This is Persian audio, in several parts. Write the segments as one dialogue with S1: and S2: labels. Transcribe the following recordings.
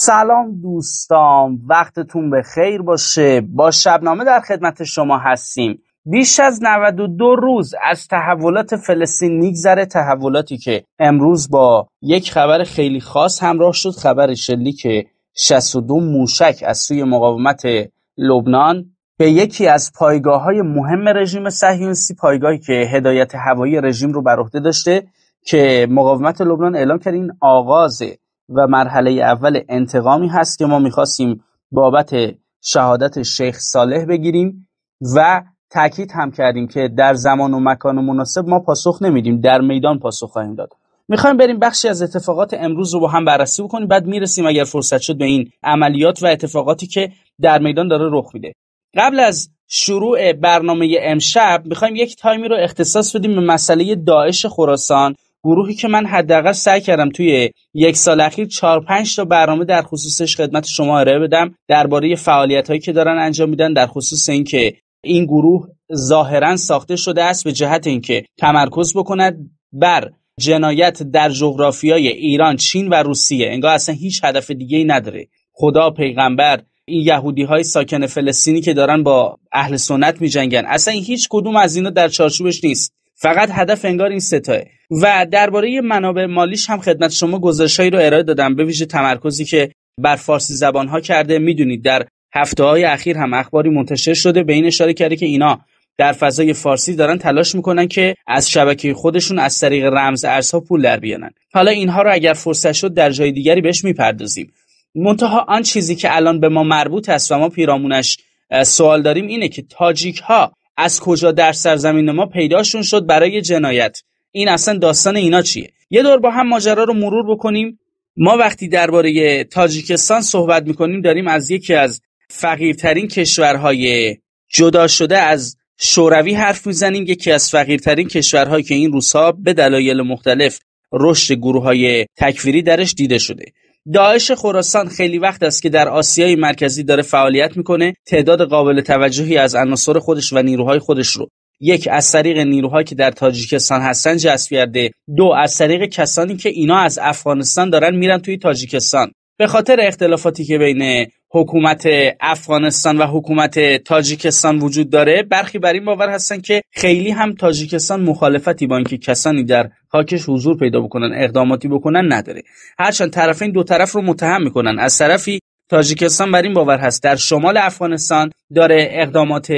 S1: سلام دوستان وقتتون به خیر باشه با شبنامه در خدمت شما هستیم بیش از 92 روز از تحولات فلسطین میگذره تحولاتی که امروز با یک خبر خیلی خاص همراه شد خبر که 62 موشک از سوی مقاومت لبنان به یکی از پایگاه های مهم رژیم صهیونیستی پایگاهی که هدایت هوایی رژیم رو بر عهده داشته که مقاومت لبنان اعلام کرد این آغاز و مرحله اول انتقامی هست که ما میخواستیم بابت شهادت شیخ صالح بگیریم و تاکید هم کردیم که در زمان و مکان و مناسب ما پاسخ نمیدیم در میدان پاسخ خواهیم داد میخوایم بریم بخشی از اتفاقات امروز رو با هم بررسی بکنیم بعد میرسیم اگر فرصت شد به این عملیات و اتفاقاتی که در میدان داره رخ میده قبل از شروع برنامه امشب میخوایم یک تایمی رو اختصاص بدیم به مسئله داعش خراسان گروهی که من حداقل سعی کردم توی یک سال اخیر چهار پنج تا برنامه در خصوصش خدمت شما ارائه بدم درباره فعالیت هایی که دارن انجام میدن در خصوص اینکه این گروه ظاهرا ساخته شده است به جهت اینکه تمرکز بکند بر جنایت در جغرافیای ایران، چین و روسیه انگار اصلا هیچ هدف دیگه ای نداره خدا پیغمبر این یهودی های ساکن فلسطینی که دارن با اهل سنت می جنگن اصلا هیچ کدوم از اینا در چارچوبش نیست فقط هدف انگار این ستاه و درباره منابع مالیش هم خدمت شما گزارشهایی رو ارائه دادم به ویژه تمرکزی که بر فارسی زبان ها کرده میدونید در هفته های اخیر هم اخباری منتشر شده به این اشاره کرده که اینا در فضای فارسی دارن تلاش میکنن که از شبکه خودشون از طریق رمز ارزها پول در بیانن حالا اینها رو اگر فرصت شد در جای دیگری بهش میپردازیم منتها آن چیزی که الان به ما مربوط است و ما پیرامونش سوال داریم اینه که تاجیک ها از کجا در سرزمین ما پیداشون شد برای جنایت این اصلا داستان اینا چیه یه دور با هم ماجرا رو مرور بکنیم ما وقتی درباره تاجیکستان صحبت میکنیم داریم از یکی از فقیرترین کشورهای جدا شده از شوروی حرف میزنیم یکی از فقیرترین کشورهایی که این روزها به دلایل مختلف رشد گروه های تکفیری درش دیده شده داعش خراسان خیلی وقت است که در آسیای مرکزی داره فعالیت میکنه تعداد قابل توجهی از عناصر خودش و نیروهای خودش رو یک از طریق نیروهایی که در تاجیکستان هستن جذب کرده دو از طریق کسانی که اینا از افغانستان دارن میرن توی تاجیکستان به خاطر اختلافاتی که بین حکومت افغانستان و حکومت تاجیکستان وجود داره برخی بر این باور هستن که خیلی هم تاجیکستان مخالفتی با اینکه کسانی در خاکش حضور پیدا بکنن اقداماتی بکنن نداره هرچند طرفین دو طرف رو متهم میکنن از طرفی تاجیکستان بر این باور هست در شمال افغانستان داره اقدامات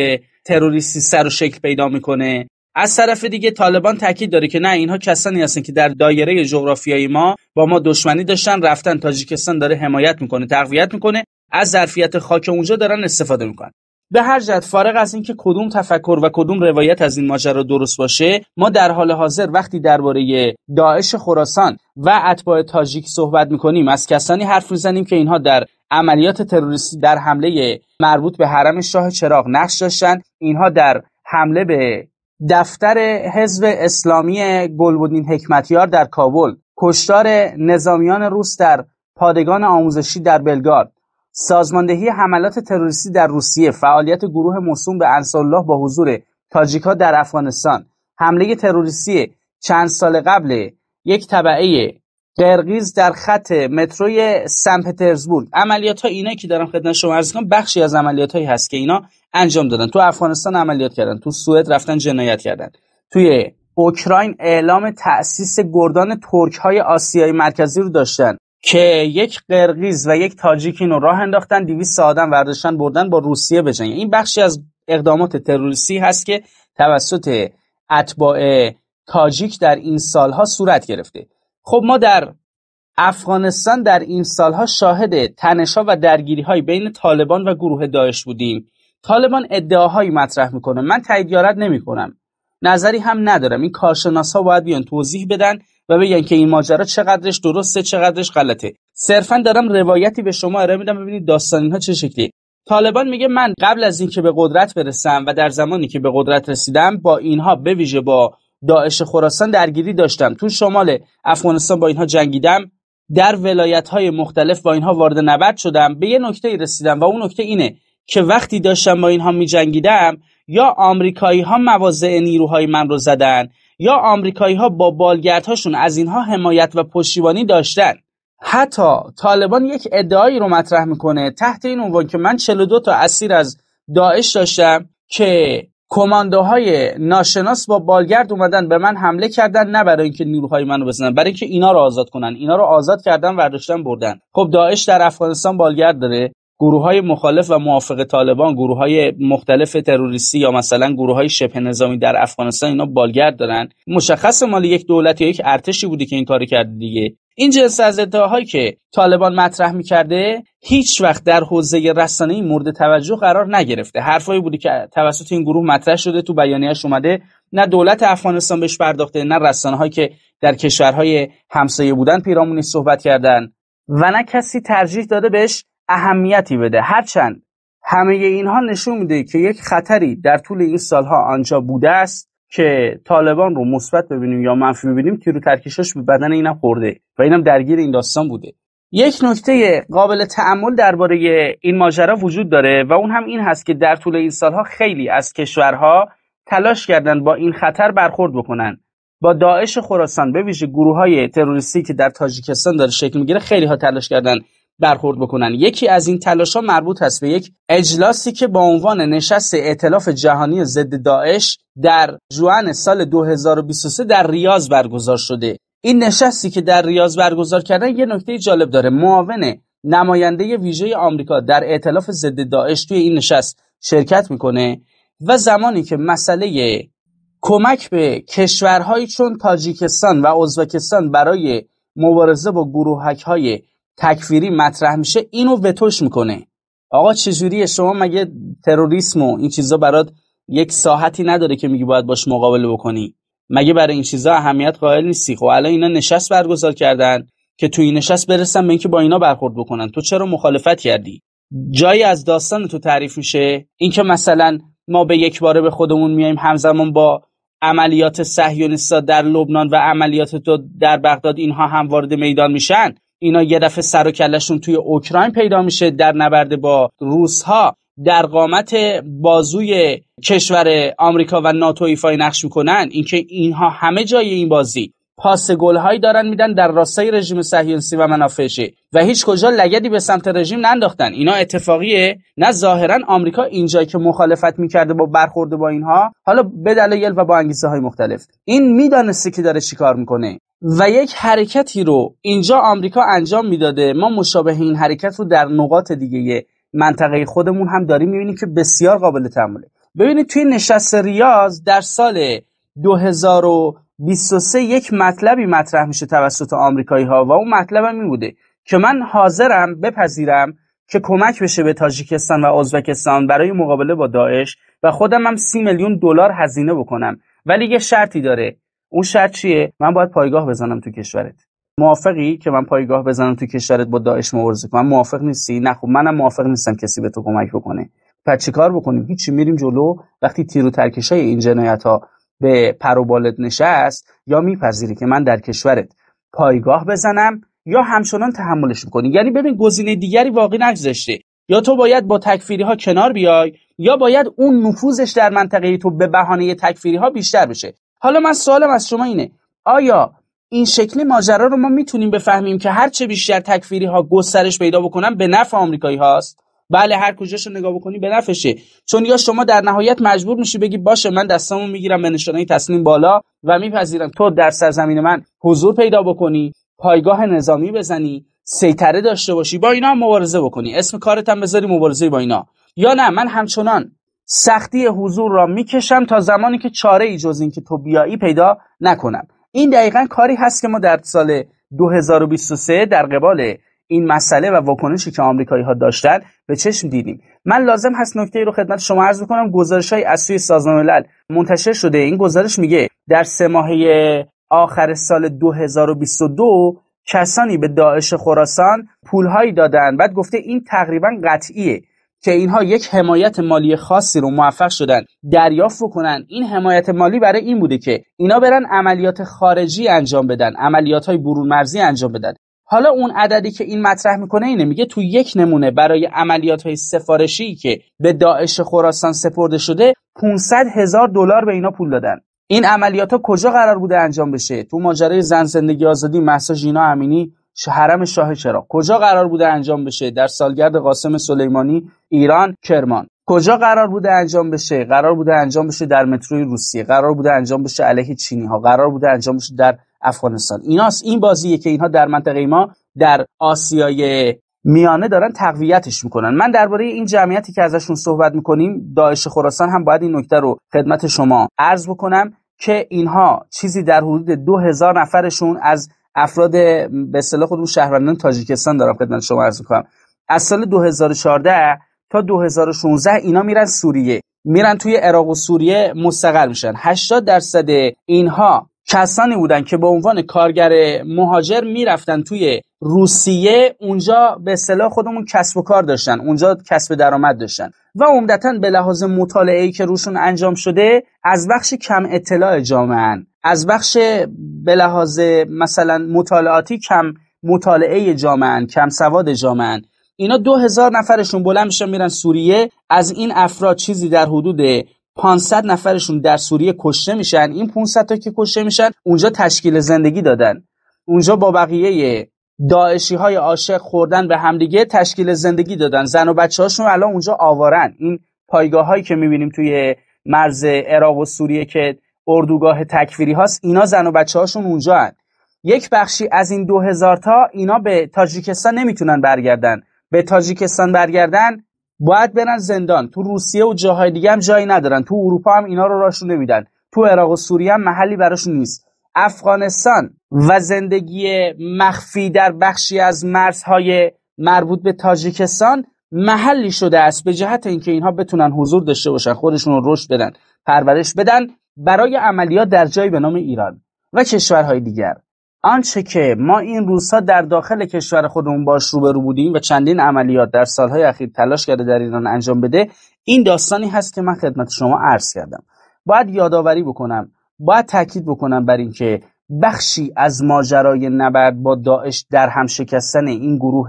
S1: تروریستی سر و شکل پیدا میکنه از طرف دیگه طالبان تاکید داره که نه اینها کسانی هستن که در دایره جغرافیایی ما با ما دشمنی داشتن رفتن تاجیکستان داره حمایت میکنه تقویت میکنه از ظرفیت خاک اونجا دارن استفاده میکنن به هر جهت فارغ از اینکه کدوم تفکر و کدوم روایت از این ماجرا درست باشه ما در حال حاضر وقتی درباره داعش خراسان و اتباع تاجیک صحبت میکنیم از کسانی حرف میزنیم که اینها در عملیات تروریستی در حمله مربوط به حرم شاه چراغ نقش داشتن اینها در حمله به دفتر حزب اسلامی گلبدین حکمتیار در کابل کشتار نظامیان روس در پادگان آموزشی در بلگارد سازماندهی حملات تروریستی در روسیه فعالیت گروه موسوم به انصارالله با حضور تاجیکا در افغانستان حمله تروریستی چند سال قبل یک طبعه قرقیز در خط متروی سن پترزبورگ عملیات ها اینا که دارم خدمت شما عرض کنم بخشی از عملیات هایی هست که اینا انجام دادن تو افغانستان عملیات کردن تو سوئد رفتن جنایت کردن توی اوکراین اعلام تأسیس گردان ترک های آسیای مرکزی رو داشتن که یک قرقیز و یک تاجیک اینو راه انداختن 200 آدم ورداشتن بردن با روسیه بجنگن این بخشی از اقدامات تروریستی هست که توسط اتباع تاجیک در این سالها صورت گرفته خب ما در افغانستان در این سالها شاهد تنشها و درگیری های بین طالبان و گروه داعش بودیم طالبان ادعاهایی مطرح میکنه من تایید یارت نمیکنم نظری هم ندارم این کارشناسا باید بیان توضیح بدن و بگن که این ماجرا چقدرش درسته چقدرش غلطه صرفا دارم روایتی به شما ارائه میدم ببینید داستان اینها چه شکلی طالبان میگه من قبل از اینکه به قدرت برسم و در زمانی که به قدرت رسیدم با اینها به ویژه با داعش خراسان درگیری داشتم تو شمال افغانستان با اینها جنگیدم در ولایت های مختلف با اینها وارد نبرد شدم به یه نکته رسیدم و اون نکته اینه که وقتی داشتم با اینها میجنگیدم یا آمریکایی ها مواضع نیروهای من رو زدن یا آمریکایی ها با بالگردهاشون از اینها حمایت و پشتیبانی داشتن حتی طالبان یک ادعایی رو مطرح میکنه تحت این عنوان که من 42 تا اسیر از داعش داشتم که کماندوهای ناشناس با بالگرد اومدن به من حمله کردن نه برای اینکه نیروهای منو بزنن برای اینکه اینا رو آزاد کنن اینا رو آزاد کردن برداشتن بردن خب داعش در افغانستان بالگرد داره گروه های مخالف و موافق طالبان گروه های مختلف تروریستی یا مثلا گروه های شبه نظامی در افغانستان اینا بالگرد دارن مشخص مال یک دولت یا یک ارتشی بوده که این کارو کرده دیگه این جنس از ادعاهایی که طالبان مطرح میکرده هیچ وقت در حوزه رسانه‌ای مورد توجه قرار نگرفته حرفایی بوده که توسط این گروه مطرح شده تو بیانیه‌اش اومده نه دولت افغانستان بهش پرداخته نه رسانه‌هایی که در کشورهای همسایه بودن پیرامونی صحبت کردن و نه کسی ترجیح داده بهش اهمیتی بده هرچند همه اینها نشون میده که یک خطری در طول این سالها آنجا بوده است که طالبان رو مثبت ببینیم یا منفی ببینیم تیرو ترکشش به بدن اینا خورده و اینم درگیر این داستان بوده یک نکته قابل تعمل درباره این ماجرا وجود داره و اون هم این هست که در طول این سالها خیلی از کشورها تلاش کردن با این خطر برخورد بکنن با داعش خراسان به ویژه گروه های تروریستی که در تاجیکستان داره شکل میگیره خیلی ها تلاش کردن برخورد بکنن یکی از این تلاش ها مربوط هست به یک اجلاسی که با عنوان نشست ائتلاف جهانی ضد داعش در جوان سال 2023 در ریاض برگزار شده این نشستی که در ریاض برگزار کردن یه نکته جالب داره معاون نماینده ویژه آمریکا در ائتلاف ضد داعش توی این نشست شرکت میکنه و زمانی که مسئله کمک به کشورهایی چون تاجیکستان و ازبکستان برای مبارزه با گروهک های تکفیری مطرح میشه اینو وتوش میکنه آقا چجوریه شما مگه تروریسم و این چیزا برات یک ساحتی نداره که میگی باید باش مقابله بکنی مگه برای این چیزا اهمیت قائل نیستی خب الان اینا نشست برگزار کردن که تو این نشست برسن به اینکه با اینا برخورد بکنن تو چرا مخالفت کردی جایی از داستان تو تعریف میشه اینکه مثلا ما به یک باره به خودمون میایم همزمان با عملیات صهیونیستا در لبنان و عملیات تو در بغداد اینها هم وارد میدان میشن اینا یه دفعه سر و کلشون توی اوکراین پیدا میشه در نبرد با روس ها در قامت بازوی کشور آمریکا و ناتو ایفای نقش میکنن اینکه اینها همه جای این بازی پاس گلهایی دارن میدن در راستای رژیم صهیونیستی و منافعشه و هیچ کجا لگدی به سمت رژیم ننداختن اینا اتفاقیه نه ظاهرا آمریکا اینجایی که مخالفت میکرده با برخورده با اینها حالا به دلایل و با انگیزه های مختلف این میدانسته که داره چیکار میکنه و یک حرکتی رو اینجا آمریکا انجام میداده ما مشابه این حرکت رو در نقاط دیگه منطقه خودمون هم داریم میبینیم که بسیار قابل تعمله ببینید توی نشست ریاض در سال 2023 یک مطلبی مطرح میشه توسط آمریکایی ها و اون مطلب این بوده که من حاضرم بپذیرم که کمک بشه به تاجیکستان و ازبکستان برای مقابله با داعش و خودم هم سی میلیون دلار هزینه بکنم ولی یه شرطی داره اون شرط چیه من باید پایگاه بزنم تو کشورت موافقی که من پایگاه بزنم تو کشورت با داعش مبارزه کنم موافق نیستی نه خب منم موافق نیستم کسی به تو کمک بکنه پس چیکار بکنیم هیچی میریم جلو وقتی تیر و ترکشای این جنایت ها به پروبالت نشست یا میپذیری که من در کشورت پایگاه بزنم یا همچنان تحملش میکنی یعنی ببین گزینه دیگری واقعی نگذاشته یا تو باید با تکفیری ها کنار بیای یا باید اون نفوذش در منطقه تو به بهانه تکفیری ها بیشتر بشه حالا من سوالم از شما اینه آیا این شکلی ماجرا رو ما میتونیم بفهمیم که هر چه بیشتر تکفیری ها گسترش پیدا بکنن به نفع آمریکایی هاست بله هر کجاشو نگاه بکنی به نفشه چون یا شما در نهایت مجبور میشی بگی باشه من دستامو میگیرم به نشانه تسلیم بالا و میپذیرم تو در سرزمین من حضور پیدا بکنی پایگاه نظامی بزنی سیطره داشته باشی با اینا مبارزه بکنی اسم کارت هم بذاری مبارزه با اینا یا نه من همچنان سختی حضور را میکشم تا زمانی که چاره ای جز اینکه تو بیایی پیدا نکنم این دقیقا کاری هست که ما در سال 2023 در قبال این مسئله و واکنشی که آمریکایی ها داشتن به چشم دیدیم من لازم هست نکته ای رو خدمت شما عرض کنم گزارش های از سوی سازمان ملل منتشر شده این گزارش میگه در سه ماهه آخر سال 2022 کسانی به داعش خراسان پولهایی دادن بعد گفته این تقریبا قطعیه که اینها یک حمایت مالی خاصی رو موفق شدن دریافت بکنن این حمایت مالی برای این بوده که اینا برن عملیات خارجی انجام بدن عملیات های برون مرزی انجام بدن حالا اون عددی که این مطرح میکنه اینه میگه تو یک نمونه برای عملیات های سفارشی که به داعش خراسان سپرده شده 500 هزار دلار به اینا پول دادن این عملیات ها کجا قرار بوده انجام بشه تو ماجرای زن زندگی آزادی محسا امینی حرم شاه چرا کجا قرار بوده انجام بشه در سالگرد قاسم سلیمانی ایران کرمان کجا قرار بوده انجام بشه قرار بوده انجام بشه در متروی روسیه قرار بوده انجام بشه علیه چینی ها قرار بوده انجام بشه در افغانستان ایناست این بازیه که اینها در منطقه ما در آسیای میانه دارن تقویتش میکنن من درباره این جمعیتی که ازشون صحبت میکنیم داعش خراسان هم باید این نکته رو خدمت شما عرض بکنم که اینها چیزی در حدود 2000 نفرشون از افراد به اصطلاح خود شهروندان تاجیکستان دارم خدمت شما عرض میکنم از سال 2014 تا 2016 اینا میرن سوریه میرن توی عراق و سوریه مستقر میشن 80 درصد اینها کسانی بودن که به عنوان کارگر مهاجر میرفتن توی روسیه اونجا به صلاح خودمون کسب و کار داشتن اونجا کسب درآمد داشتن و عمدتا به لحاظ مطالعه که روشون انجام شده از بخش کم اطلاع جامعه از بخش به لحاظ مثلا مطالعاتی کم مطالعه جامعه کم سواد جامعه اینا دو هزار نفرشون بلند میشن میرن سوریه از این افراد چیزی در حدود 500 نفرشون در سوریه کشته میشن این 500 تا که کشته میشن اونجا تشکیل زندگی دادن اونجا با بقیه داعشی های عاشق خوردن به همدیگه تشکیل زندگی دادن زن و بچه هاشون الان اونجا آوارن این پایگاه هایی که میبینیم توی مرز عراق و سوریه که اردوگاه تکفیری هاست اینا زن و بچه هاشون اونجا هن. یک بخشی از این دو تا اینا به تاجیکستان نمیتونن برگردن به تاجیکستان برگردن باید برن زندان تو روسیه و جاهای دیگه هم جایی ندارن تو اروپا هم اینا رو راشون نمیدن تو عراق و سوریه هم محلی براشون نیست افغانستان و زندگی مخفی در بخشی از مرزهای مربوط به تاجیکستان محلی شده است به جهت اینکه اینها بتونن حضور داشته باشن خودشون رو رشد بدن پرورش بدن برای عملیات در جایی به نام ایران و کشورهای دیگر آنچه که ما این روزها در داخل کشور خودمون باش روبرو بودیم و چندین عملیات در سالهای اخیر تلاش کرده در ایران انجام بده این داستانی هست که من خدمت شما عرض کردم باید یادآوری بکنم باید تاکید بکنم بر اینکه بخشی از ماجرای نبرد با داعش در هم شکستن این گروه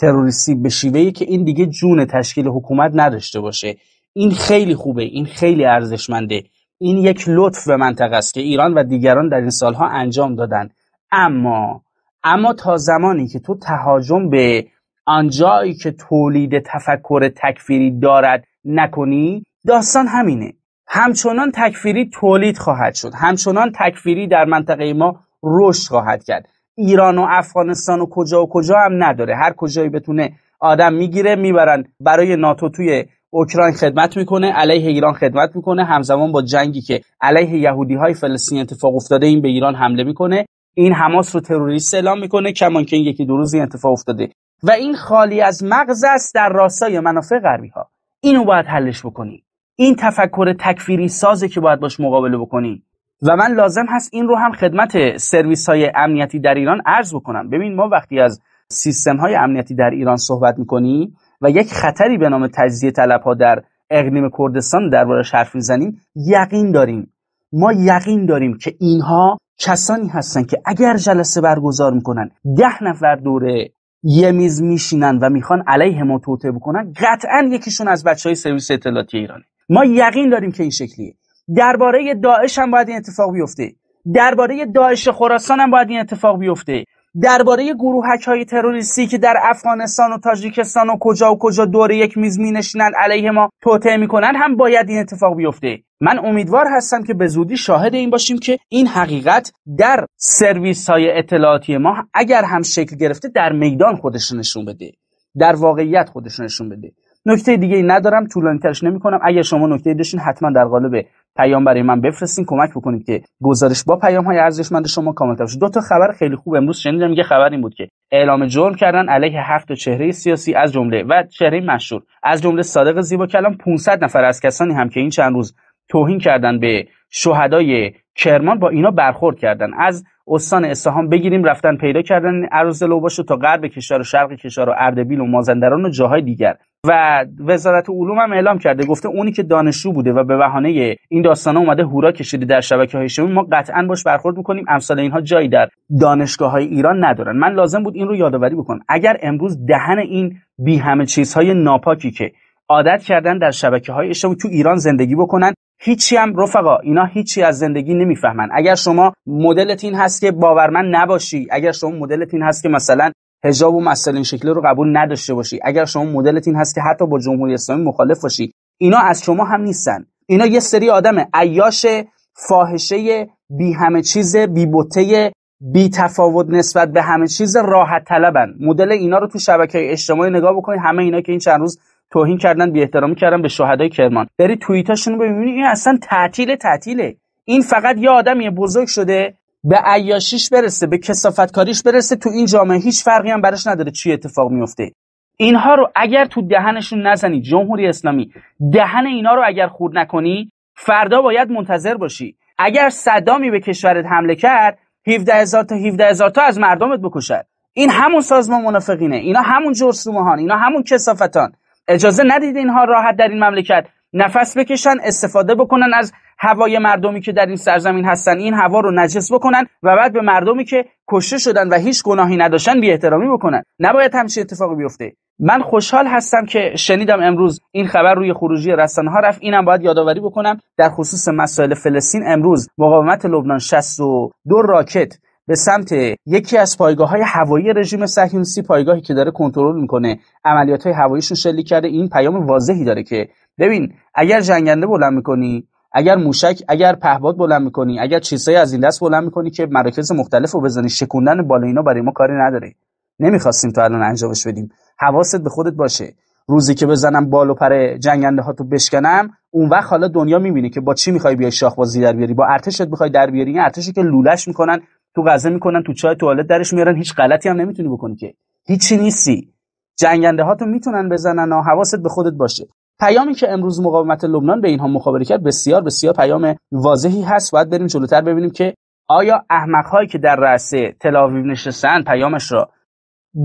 S1: تروریستی به ای که این دیگه جون تشکیل حکومت نداشته باشه این خیلی خوبه این خیلی ارزشمنده این یک لطف به منطقه است که ایران و دیگران در این سالها انجام دادند اما اما تا زمانی که تو تهاجم به آنجایی که تولید تفکر تکفیری دارد نکنی داستان همینه همچنان تکفیری تولید خواهد شد همچنان تکفیری در منطقه ما رشد خواهد کرد ایران و افغانستان و کجا و کجا هم نداره هر کجایی بتونه آدم میگیره میبرن برای ناتو توی اوکراین خدمت میکنه علیه ایران خدمت میکنه همزمان با جنگی که علیه یهودی های فلسطین اتفاق افتاده این به ایران حمله میکنه این حماس رو تروریست اعلام میکنه کمان که این یکی دو روز این اتفاق افتاده و این خالی از مغز است در راستای منافع غربی ها اینو باید حلش بکنی این تفکر تکفیری سازه که باید باش مقابله بکنی و من لازم هست این رو هم خدمت سرویس های امنیتی در ایران عرض بکنم ببین ما وقتی از سیستم های امنیتی در ایران صحبت میکنی و یک خطری به نام تجزیه طلب ها در اقلیم کردستان دربارش حرف میزنیم یقین داریم ما یقین داریم که اینها کسانی هستن که اگر جلسه برگزار میکنن ده نفر دوره یه میز میشینن و میخوان علیه ما توطئه بکنن قطعا یکیشون از بچه های سرویس اطلاعاتی ایرانه ما یقین داریم که این شکلیه درباره داعش هم باید این اتفاق بیفته درباره داعش خراسان هم باید این اتفاق بیفته درباره گروهک های تروریستی که در افغانستان و تاجیکستان و کجا و کجا دور یک میز نشینند علیه ما توطعه کنند هم باید این اتفاق بیفته من امیدوار هستم که به زودی شاهد این باشیم که این حقیقت در سرویس های اطلاعاتی ما اگر هم شکل گرفته در میدان خودش نشون بده در واقعیت خودش نشون بده نکته دیگه ای ندارم طولانی ترش نمی کنم اگر شما نکته داشتین حتما در قالب پیام برای من بفرستین کمک بکنید که گزارش با پیام های ارزشمند شما کامل بشه دو تا خبر خیلی خوب امروز شنیدم یه خبر این بود که اعلام جرم کردن علیه هفت چهره سیاسی از جمله و چهره مشهور از جمله صادق زیبا کلام 500 نفر از کسانی هم که این چند روز توهین کردن به شهدای کرمان با اینا برخورد کردن از استان اصفهان بگیریم رفتن پیدا کردن باش لوباشو تا غرب کشور و شرق کشور و اردبیل و مازندران و جاهای دیگر و وزارت علوم هم اعلام کرده گفته اونی که دانشجو بوده و به بهانه این داستان اومده هورا کشیده در شبکه های ما قطعا باش برخورد میکنیم امثال اینها جایی در دانشگاه های ایران ندارن من لازم بود این رو یادآوری بکنم اگر امروز دهن این بی همه چیزهای ناپاکی که عادت کردن در شبکه های تو ایران زندگی بکنن هیچی هم رفقا اینا هیچی از زندگی نمیفهمن اگر شما مدلت این هست که باورمند نباشی اگر شما مدلت این هست که مثلا حجاب و مسائل این شکلی رو قبول نداشته باشی اگر شما مدلت این هست که حتی با جمهوری اسلامی مخالف باشی اینا از شما هم نیستن اینا یه سری آدم عیاش فاحشه بی همه چیز بی بوته بی تفاوت نسبت به همه چیز راحت طلبن مدل اینا رو تو شبکه اجتماعی نگاه بکنید همه اینا که این چند روز توهین کردن بی احترامی کردن به شهدای کرمان بری توییتاشون رو ببینید این اصلا تعطیل تعطیله این فقط یه آدمی بزرگ شده به عیاشیش برسه به کسافتکاریش برسه تو این جامعه هیچ فرقی هم براش نداره چی اتفاق میفته اینها رو اگر تو دهنشون نزنی جمهوری اسلامی دهن اینا رو اگر خورد نکنی فردا باید منتظر باشی اگر صدامی به کشورت حمله کرد 17 هزار تا 17 تا از مردمت بکشد این همون سازمان منافقینه اینا همون جرسومهان اینا همون کسافتان اجازه ندید اینها راحت در این مملکت نفس بکشن استفاده بکنن از هوای مردمی که در این سرزمین هستن این هوا رو نجس بکنن و بعد به مردمی که کشته شدن و هیچ گناهی نداشتن بی احترامی بکنن نباید همچین اتفاق بیفته من خوشحال هستم که شنیدم امروز این خبر روی خروجی رسانه ها رفت اینم باید یادآوری بکنم در خصوص مسائل فلسطین امروز مقاومت لبنان 62 راکت به سمت یکی از پایگاه های هوایی رژیم صهیونیستی پایگاهی که داره کنترل میکنه عملیات های هواییشون شلیک کرده این پیام واضحی داره که ببین اگر جنگنده بلند میکنی اگر موشک اگر پهباد بلند میکنی اگر چیزهایی از این دست بلند میکنی که مراکز مختلف رو بزنی شکوندن بالا اینا برای ما کاری نداره نمیخواستیم تو الان انجامش بدیم حواست به خودت باشه روزی که بزنم بالو و پر جنگنده ها تو بشکنم اون وقت حالا دنیا میبینه که با چی میخوای بیای شاخ بازی در بیاری با ارتشت میخوای در بیاری ارتشی که لولش میکنن تو غزه میکنن تو چای توالت درش میارن هیچ غلطی هم نمیتونی بکنی که هیچی نیستی جنگنده ها تو میتونن بزنن و حواست به خودت باشه پیامی که امروز مقاومت لبنان به اینها مخابره کرد بسیار بسیار پیام واضحی هست باید بریم جلوتر ببینیم که آیا احمقهایی که در رأس تلاویو نشستن پیامش را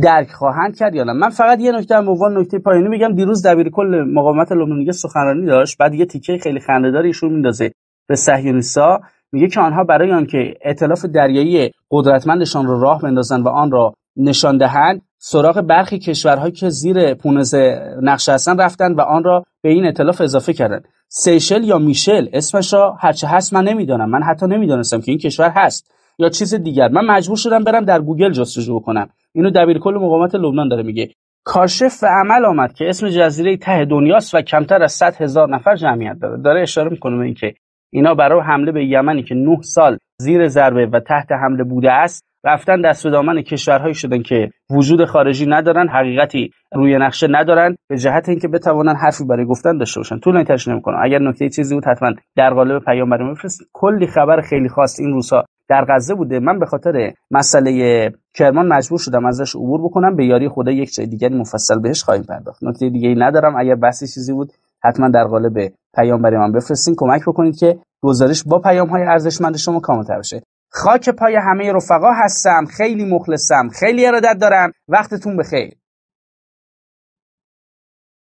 S1: درک خواهند کرد یا نه من فقط یه نکته به عنوان نکته پایانی میگم دیروز دبیر کل مقاومت یه سخنرانی داشت بعد یه تیکه خیلی خنده‌دار ایشون میندازه به صهیونیسا میگه که آنها برای آنکه اطلاف دریایی قدرتمندشان را راه بندازند و آن را نشان دهند سراغ برخی کشورهایی که زیر پونز نقشه هستن رفتن و آن را به این اطلاف اضافه کردن سیشل یا میشل اسمش را هرچه هست من نمیدانم من حتی نمیدانستم که این کشور هست یا چیز دیگر من مجبور شدم برم در گوگل جستجو کنم اینو کل مقامت لبنان داره میگه کاشف و عمل آمد که اسم جزیره ته دنیاست و کمتر از 100 هزار نفر جمعیت داره داره اشاره میکنه اینکه اینا برای حمله به یمنی که 9 سال زیر ضربه و تحت حمله بوده است رفتن دست به دامن کشورهایی شدن که وجود خارجی ندارن حقیقتی روی نقشه ندارن به جهت اینکه بتوانن حرفی برای گفتن داشته باشن طول ترش نمیکنم اگر نکته چیزی بود حتما در قالب پیام من بفرست کلی خبر خیلی خاص این روزها در غزه بوده من به خاطر مسئله کرمان مجبور شدم ازش عبور بکنم به یاری خدا یک چیز دیگری مفصل بهش خواهیم پرداخت نکته دیگه ای ندارم اگر بحثی چیزی بود حتما در قالب پیام برای من بفرستین کمک بکنید که گزارش با پیام های ارزشمند شما تر بشه خاک پای همه رفقا هستم خیلی مخلصم خیلی ارادت دارم وقتتون بخیر